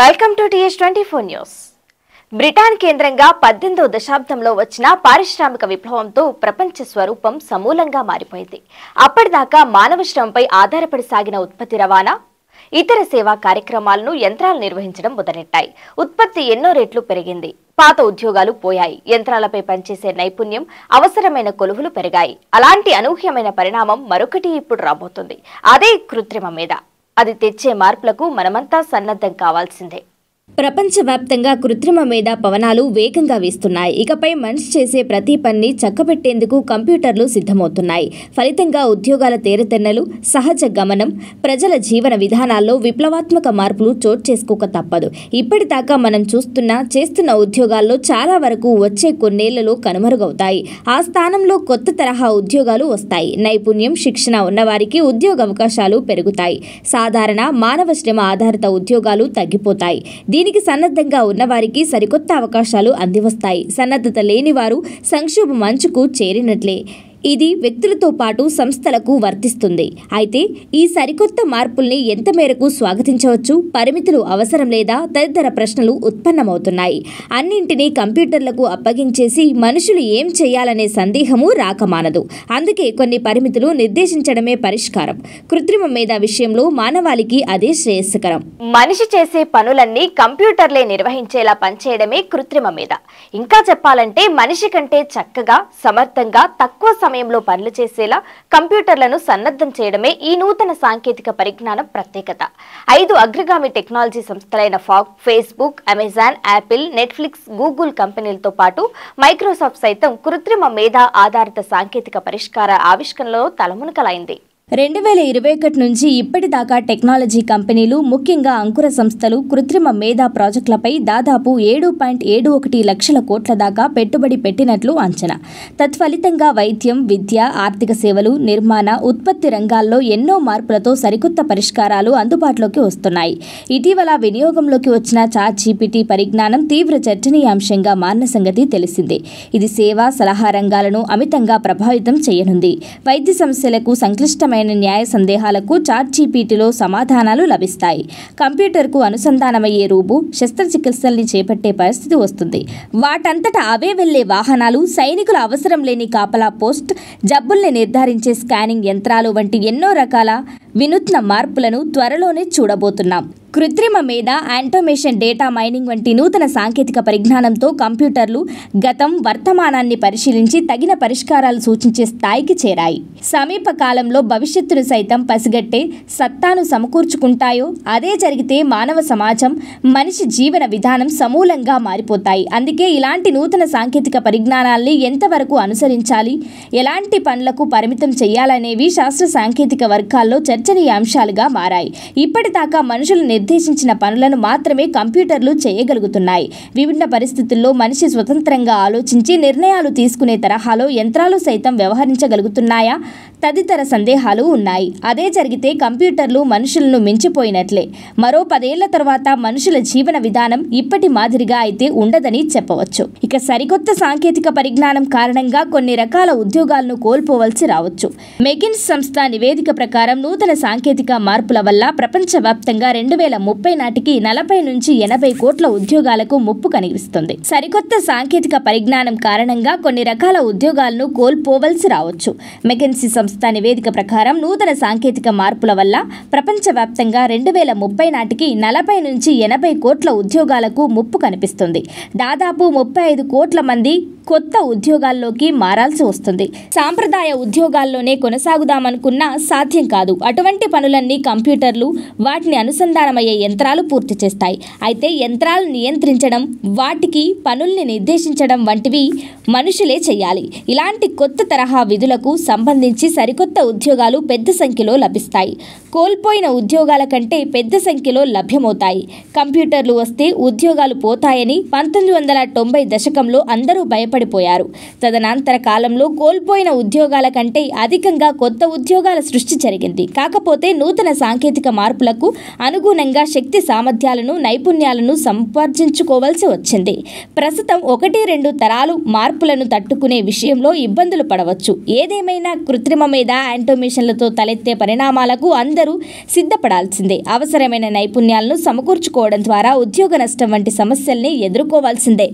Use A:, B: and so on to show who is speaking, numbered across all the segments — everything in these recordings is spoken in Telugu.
A: welcome to TS twenty four news Britain కేంద్రంగా పద్దెనిమిదవ దశాబ్దంలో వచ్చిన పారిశ్రామిక విప్లవంతో ప్రపంచ స్వరూపం సమూలంగా మారిపోయింది అప్పటిదాకా మానవ శ్రమపై ఆధారపడి సాగిన ఉత్పత్తి రవాణా ఇతర సేవా కార్యక్రమాలను యంత్రాలు నిర్వహించడం మొదలెట్టాయి ఉత్పత్తి ఎన్నో రెట్లు పెరిగింది పాత ఉద్యోగాలు పోయాయి యంత్రాలపై పనిచేసే నైపుణ్యం అవసరమైన కొలువులు పెరిగాయి అలాంటి అనూహ్యమైన పరిణామం మరొకటి ఇప్పుడు రాబోతుంది అదే కృత్రిమ మీద అది తెచ్చే మార్పులకు మనమంతా సన్నద్ధం కావాల్సిందే ప్రపంచవ్యాప్తంగా కృత్రిమ మీద పవనాలు వేగంగా వీస్తున్నాయి ఇకపై మనిషి చేసే ప్రతి పనిని చక్కబెట్టేందుకు కంప్యూటర్లు సిద్ధమవుతున్నాయి ఫలితంగా ఉద్యోగాల తేరతెన్నలు సహజ గమనం ప్రజల జీవన విధానాల్లో విప్లవాత్మక మార్పులు చోటు చేసుకోక తప్పదు ఇప్పటిదాకా మనం చూస్తున్న చేస్తున్న ఉద్యోగాల్లో చాలా వరకు వచ్చే కొన్నేళ్లలో కనుమరుగవుతాయి ఆ స్థానంలో కొత్త తరహా ఉద్యోగాలు వస్తాయి నైపుణ్యం శిక్షణ ఉన్నవారికి ఉద్యోగ అవకాశాలు పెరుగుతాయి సాధారణ మానవ శ్రమ ఆధారిత ఉద్యోగాలు తగ్గిపోతాయి దీని దీనికి సన్నద్ధంగా ఉన్నవారికి సరికొత్త అవకాశాలు అందివస్తాయి సన్నద్ధత లేని వారు సంక్షోభ మంచుకు చేరినట్లే ఇది వ్యక్తులతో పాటు సంస్థలకు వర్తిస్తుంది అయితే ఈ సరికొత్త మార్పుల్ని ఎంత మేరకు స్వాగతించవచ్చు పరిమితులు అవసరం లేదా తదితర ప్రశ్నలు ఉత్పన్నమవుతున్నాయి అన్నింటినీ కంప్యూటర్లకు అప్పగించేసి మనుషులు ఏం చేయాలనే సందేహము రాకమానదు అందుకే కొన్ని పరిమితులు నిర్దేశించడమే పరిష్కారం కృత్రిమ మీద విషయంలో మానవాళికి అదే శ్రేయస్కరం మనిషి చేసే పనులన్నీ కంప్యూటర్లే నిర్వహించేలా పనిచేయడమే కృత్రిమ మీద ఇంకా చెప్పాలంటే మనిషి కంటే చక్కగా సమర్థంగా తక్కువ సమయంలో పనులు చేసేలా కంప్యూటర్లను సన్నద్ధం చేయడమే ఈ నూతన సాంకేతిక పరిజ్ఞానం ప్రత్యేకత ఐదు అగ్రగామి టెక్నాలజీ సంస్థలైన ఫాగ్ Facebook Amazon Apple Netflix Google కంపెనీలతో పాటు మైక్రోసాఫ్ట్ సైతం కృత్రిమ మేధా ఆధారిత సాంకేతిక పరిష్కార ఆవిష్కరణలో తలమునకలైంది రెండు వేల ఇరవై ఒకటి నుంచి ఇప్పటిదాకా టెక్నాలజీ కంపెనీలు ముఖ్యంగా అంకుర సంస్థలు కృత్రిమ మేధా ప్రాజెక్టులపై దాదాపు ఏడు పాయింట్ ఏడు ఒకటి లక్షల కోట్ల దాకా పెట్టుబడి పెట్టినట్లు అంచనా తత్ఫలితంగా వైద్యం విద్య ఆర్థిక సేవలు నిర్మాణ ఉత్పత్తి రంగాల్లో ఎన్నో మార్పులతో సరికొత్త పరిష్కారాలు అందుబాటులోకి వస్తున్నాయి ఇటీవల వినియోగంలోకి వచ్చిన చాట్ జీపీటీ పరిజ్ఞానం తీవ్ర చర్చనీయాంశంగా మారిన సంగతి తెలిసిందే ఇది సేవా సలహా రంగాలను అమితంగా ప్రభావితం చేయనుంది వైద్య సమస్యలకు సంక్లిష్టమైన కీలకమైన న్యాయ సందేహాలకు చార్ట్ జీపీటీలో సమాధానాలు లభిస్తాయి కంప్యూటర్కు అనుసంధానమయ్యే రూపు శస్త్రచికిత్సల్ని చేపట్టే పరిస్థితి వస్తుంది వాటంతటా అవే వెళ్లే వాహనాలు సైనికుల అవసరం లేని కాపలా పోస్ట్ జబ్బుల్ని నిర్ధారించే స్కానింగ్ యంత్రాలు వంటి ఎన్నో రకాల వినూత్న మార్పులను త్వరలోనే చూడబోతున్నాం కృత్రిమ మేధ ఆంటోమేషన్ డేటా మైనింగ్ వంటి నూతన సాంకేతిక పరిజ్ఞానంతో కంప్యూటర్లు గతం వర్తమానాన్ని పరిశీలించి తగిన పరిష్కారాలు సూచించే స్థాయికి చేరాయి సమీప కాలంలో భవిష్యత్తును సైతం పసిగట్టే సత్తాను సమకూర్చుకుంటాయో అదే జరిగితే మానవ సమాజం మనిషి జీవన విధానం సమూలంగా మారిపోతాయి అందుకే ఇలాంటి నూతన సాంకేతిక పరిజ్ఞానాల్ని ఎంతవరకు అనుసరించాలి ఎలాంటి పనులకు పరిమితం చేయాలనేవి శాస్త్ర సాంకేతిక వర్గాల్లో చర్చ చర్చనీయాంశాలుగా మారాయి ఇప్పటిదాకా మనుషులు నిర్దేశించిన పనులను మాత్రమే కంప్యూటర్లు చేయగలుగుతున్నాయి విభిన్న పరిస్థితుల్లో మనిషి స్వతంత్రంగా ఆలోచించి నిర్ణయాలు తీసుకునే తరహాలో యంత్రాలు సైతం వ్యవహరించగలుగుతున్నాయా తదితర సందేహాలు ఉన్నాయి అదే జరిగితే కంప్యూటర్లు మనుషులను మించిపోయినట్లే మరో పదేళ్ల తర్వాత మనుషుల జీవన విధానం ఇప్పటి మాదిరిగా అయితే ఉండదని చెప్పవచ్చు ఇక సరికొత్త సాంకేతిక పరిజ్ఞానం కారణంగా కొన్ని రకాల ఉద్యోగాలను కోల్పోవలసి రావచ్చు మెగిన్స్ సంస్థ నివేదిక ప్రకారం నూతన సాంకేతిక మార్పుల వల్ల ప్రపంచవ్యాప్తంగా రెండు వేల ముప్పై నాటికి నలభై నుంచి ఎనభై కోట్ల ఉద్యోగాలకు ముప్పు కనిపిస్తుంది సరికొత్త సాంకేతిక పరిజ్ఞానం కారణంగా కొన్ని రకాల ఉద్యోగాలను కోల్పోవలసి రావచ్చు మెకెన్సీ సంస్థ నివేదిక ప్రకారం నూతన సాంకేతిక మార్పుల వల్ల ప్రపంచవ్యాప్తంగా రెండు వేల ముప్పై నాటికి నలభై నుంచి ఎనభై కోట్ల ఉద్యోగాలకు ముప్పు కనిపిస్తుంది దాదాపు ముప్పై ఐదు కోట్ల మంది కొత్త ఉద్యోగాల్లోకి మారాల్సి వస్తుంది సాంప్రదాయ ఉద్యోగాల్లోనే కొనసాగుదామనుకున్నా సాధ్యం కాదు అటువంటి పనులన్నీ కంప్యూటర్లు వాటిని అనుసంధానమయ్యే యంత్రాలు పూర్తి చేస్తాయి అయితే యంత్రాలు నియంత్రించడం వాటికి పనుల్ని నిర్దేశించడం వంటివి మనుషులే చేయాలి ఇలాంటి కొత్త తరహా విధులకు సంబంధించి సరికొత్త ఉద్యోగాలు పెద్ద సంఖ్యలో లభిస్తాయి కోల్పోయిన ఉద్యోగాల కంటే పెద్ద సంఖ్యలో లభ్యమవుతాయి కంప్యూటర్లు వస్తే ఉద్యోగాలు పోతాయని పంతొమ్మిది వందల తొంభై దశకంలో అందరూ భయపడిపోయారు తదనంతర కాలంలో కోల్పోయిన ఉద్యోగాల కంటే అధికంగా కొత్త ఉద్యోగాల సృష్టి జరిగింది కాకపోతే నూతన సాంకేతిక మార్పులకు అనుగుణంగా శక్తి సామర్థ్యాలను నైపుణ్యాలను సంపార్జించుకోవాల్సి వచ్చింది ప్రస్తుతం ఒకటి రెండు తరాలు మార్పులను తట్టుకునే విషయంలో ఇబ్బందులు పడవచ్చు ఏదేమైనా కృత్రిమ మీద యాంటోమిషన్లతో తలెత్తే పరిణామాలకు అందరూ సిద్ధపడాల్సిందే అవసరమైన నైపుణ్యాలను సమకూర్చుకోవడం ద్వారా ఉద్యోగ నష్టం వంటి సమస్యల్ని ఎదుర్కోవాల్సిందే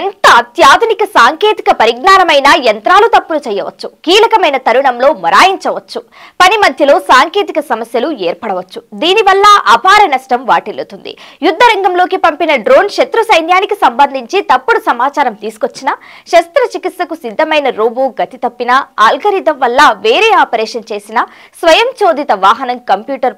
A: ఎంత అత్యాధునిక సాంకేతిక పరిజ్ఞానమైన యంత్రాలు తప్పులు చేయవచ్చు కీలకమైన తరుణంలో మరాయించవచ్చు పని మధ్యలో సాంకేతిక సమస్యలు ఏర్పడవచ్చు దీనివల్ల అపార నష్టం వాటిల్లుతుంది యుద్ధ రంగంలోకి పంపిన డ్రోన్ శత్రు సైన్యానికి సంబంధించి తప్పుడు సమాచారం తీసుకొచ్చిన శస్త్రచికిత్సకు సిద్ధమైన రోబో గతి తప్పిన ఆల్గరిథం వల్ల వేరే ఆపరేషన్ చేసిన స్వయం చోదిత వాహనం కంప్యూటర్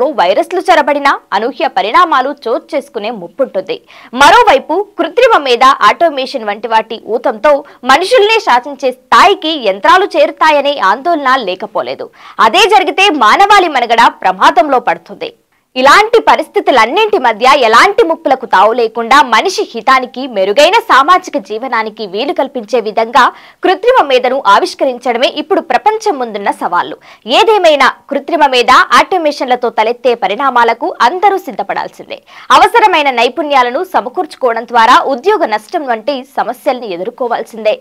A: లో వైరస్లు చెరబడినా అనూహ్య పరిణామాలు చోటు చేసుకునే ముప్పుంటుంది మరోవైపు కృత్రిమ మీద ఆటోమేషన్ మిషన్ వంటి వాటి ఊతంతో మనుషుల్నే శాసించే స్థాయికి యంత్రాలు చేరుతాయనే ఆందోళన లేకపోలేదు అదే జరిగితే మానవాళి మనగడ ప్రమాదంలో పడుతుంది ఇలాంటి పరిస్థితులన్నింటి మధ్య ఎలాంటి ముప్పులకు తావు లేకుండా మనిషి హితానికి మెరుగైన సామాజిక జీవనానికి వీలు కల్పించే విధంగా కృత్రిమ మేధను ఆవిష్కరించడమే ఇప్పుడు ప్రపంచం ముందున్న సవాళ్లు ఏదేమైనా కృత్రిమ మేధ ఆటోమేషన్లతో తలెత్తే పరిణామాలకు అందరూ సిద్ధపడాల్సిందే అవసరమైన నైపుణ్యాలను సమకూర్చుకోవడం ద్వారా ఉద్యోగ నష్టం వంటి సమస్యల్ని ఎదుర్కోవాల్సిందే